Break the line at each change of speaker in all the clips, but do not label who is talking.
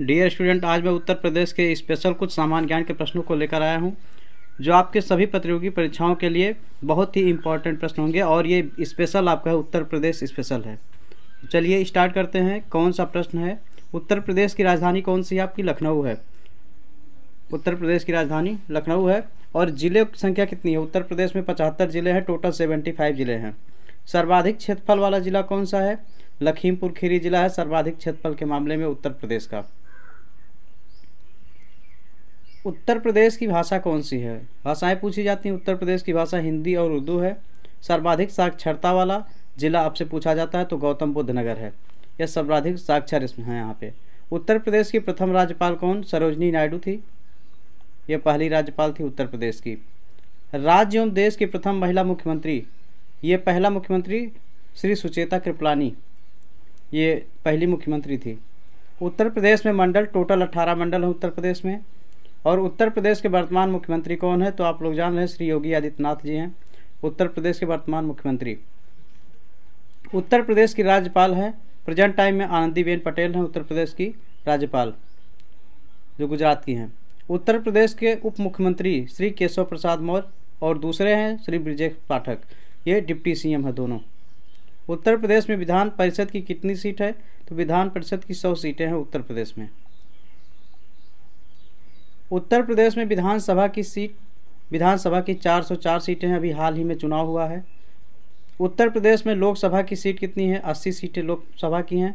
dear student आज मैं उत्तर प्रदेश के स्पेशल कुछ सामान्य ज्ञान के प्रश्नों को लेकर आया हूँ जो आपके सभी प्रतियोगी परीक्षाओं के लिए बहुत ही इंपॉर्टेंट प्रश्न होंगे और ये स्पेशल आपका है उत्तर प्रदेश स्पेशल है चलिए स्टार्ट करते हैं कौन सा प्रश्न है उत्तर प्रदेश की राजधानी कौन सी है आपकी लखनऊ है उत्तर प्रदेश की राजधानी लखनऊ है और ज़िले की संख्या कितनी है उत्तर प्रदेश में पचहत्तर ज़िले हैं टोटल सेवेंटी फाइव ज़िले हैं सर्वाधिक क्षेत्रफल वाला ज़िला कौन सा है लखीमपुर खीरी ज़िला है सर्वाधिक क्षेत्रफल के मामले में उत्तर प्रदेश का उत्तर प्रदेश की भाषा कौन सी है भाषाएं पूछी जाती हैं उत्तर प्रदेश की भाषा हिंदी और उर्दू है सर्वाधिक साक्षरता वाला जिला आपसे पूछा जाता है तो गौतम बुद्ध नगर है यह सर्वाधिक साक्षर इसमें है यहाँ पे उत्तर प्रदेश की प्रथम राज्यपाल कौन सरोजनी नायडू थी यह पहली राज्यपाल थी उत्तर प्रदेश की राज्य एवं देश की प्रथम महिला मुख्यमंत्री ये पहला मुख्यमंत्री श्री सुचेता कृपलानी ये पहली मुख्यमंत्री थी उत्तर प्रदेश में मंडल टोटल अट्ठारह मंडल हैं उत्तर प्रदेश में और उत्तर प्रदेश के वर्तमान मुख्यमंत्री कौन है तो आप लोग जान रहे हैं श्री योगी आदित्यनाथ जी हैं उत्तर प्रदेश के वर्तमान मुख्यमंत्री उत्तर प्रदेश की राज्यपाल है प्रेजेंट टाइम में आनंदीबेन पटेल हैं उत्तर प्रदेश की राज्यपाल जो गुजरात की हैं उत्तर प्रदेश के उप मुख्यमंत्री श्री केशव प्रसाद मौर्य और दूसरे हैं श्री ब्रजेश पाठक ये डिप्टी सीएम है दोनों उत्तर प्रदेश में विधान परिषद की कितनी सीट है तो विधान परिषद की सौ सीटें हैं उत्तर प्रदेश में उत्तर प्रदेश में विधानसभा की सीट विधानसभा की 404 सीटें हैं अभी हाल ही में चुनाव हुआ है उत्तर प्रदेश में लोकसभा की सीट कितनी है 80 सीटें लोकसभा की हैं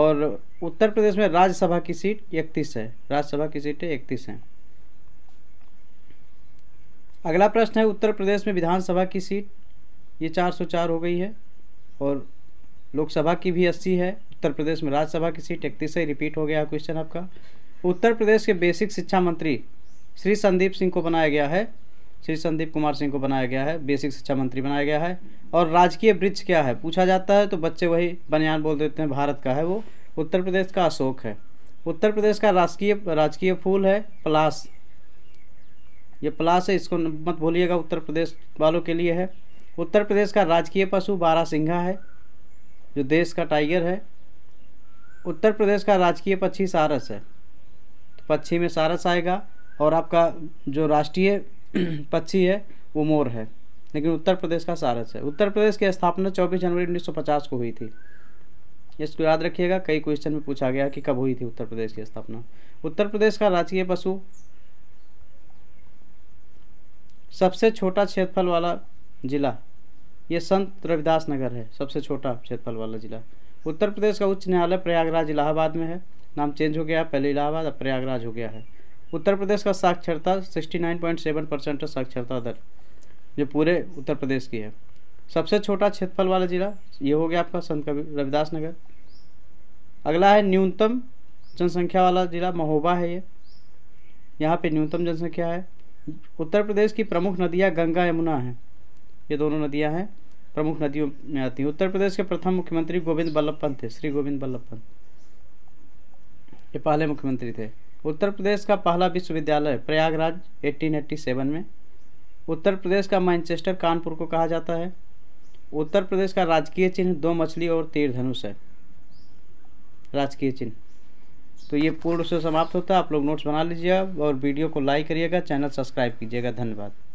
और उत्तर प्रदेश में राज्यसभा की सीट इकतीस है राज्यसभा की सीटें इकतीस हैं अगला प्रश्न है उत्तर प्रदेश में विधानसभा की सीट ये 404 हो गई है और लोकसभा की भी अस्सी है उत्तर प्रदेश में राज्यसभा की सीट इकतीस है रिपीट हो गया क्वेश्चन आपका उत्तर प्रदेश के बेसिक शिक्षा मंत्री श्री संदीप सिंह को बनाया गया है श्री संदीप कुमार सिंह को बनाया गया है बेसिक शिक्षा मंत्री बनाया गया है और राजकीय वृक्ष क्या है पूछा जाता है तो बच्चे वही बनियान बोल देते हैं भारत का है वो उत्तर प्रदेश का अशोक है उत्तर प्रदेश का राजकीय राजकीय फूल है पलास ये पलास है इसको मत भूलिएगा उत्तर प्रदेश वालों के लिए है उत्तर प्रदेश का राजकीय पशु बारा सिंघा है जो देश का टाइगर है उत्तर प्रदेश का राजकीय पक्षी सारस है पक्षी में सारस आएगा और आपका जो राष्ट्रीय पक्षी है वो मोर है लेकिन उत्तर प्रदेश का सारस है उत्तर प्रदेश की स्थापना 24 जनवरी 1950 को हुई थी इसको याद रखिएगा कई क्वेश्चन में पूछा गया कि कब हुई थी उत्तर प्रदेश की स्थापना उत्तर प्रदेश का राजकीय पशु सबसे छोटा क्षेत्रफल वाला जिला ये संत रविदास नगर है सबसे छोटा क्षेत्रफल वाला जिला उत्तर प्रदेश का उच्च न्यायालय प्रयागराज इलाहाबाद में है नाम चेंज हो गया पहले इलाहाबाद अब प्रयागराज हो गया है उत्तर प्रदेश का साक्षरता 69.7 परसेंट साक्षरता दर जो पूरे उत्तर प्रदेश की है सबसे छोटा क्षेत्रफल वाला जिला ये हो गया आपका संत कबीर रविदास नगर अगला है न्यूनतम जनसंख्या वाला जिला महोबा है ये यहाँ पे न्यूनतम जनसंख्या है उत्तर प्रदेश की प्रमुख नदियाँ गंगा यमुना हैं ये दोनों नदियाँ हैं प्रमुख नदियों में आती हैं उत्तर प्रदेश के प्रथम मुख्यमंत्री गोविंद बल्लभ पंत थे श्री गोविंद बल्लभ पंत ये पहले मुख्यमंत्री थे उत्तर प्रदेश का पहला विश्वविद्यालय प्रयागराज 1887 में उत्तर प्रदेश का मैनचेस्टर कानपुर को कहा जाता है उत्तर प्रदेश का राजकीय चिन्ह दो मछली और तीर धनुष है राजकीय चिन्ह तो ये पूर्ण से समाप्त होता है आप लोग नोट्स बना लीजिए और वीडियो को लाइक करिएगा चैनल सब्सक्राइब कीजिएगा धन्यवाद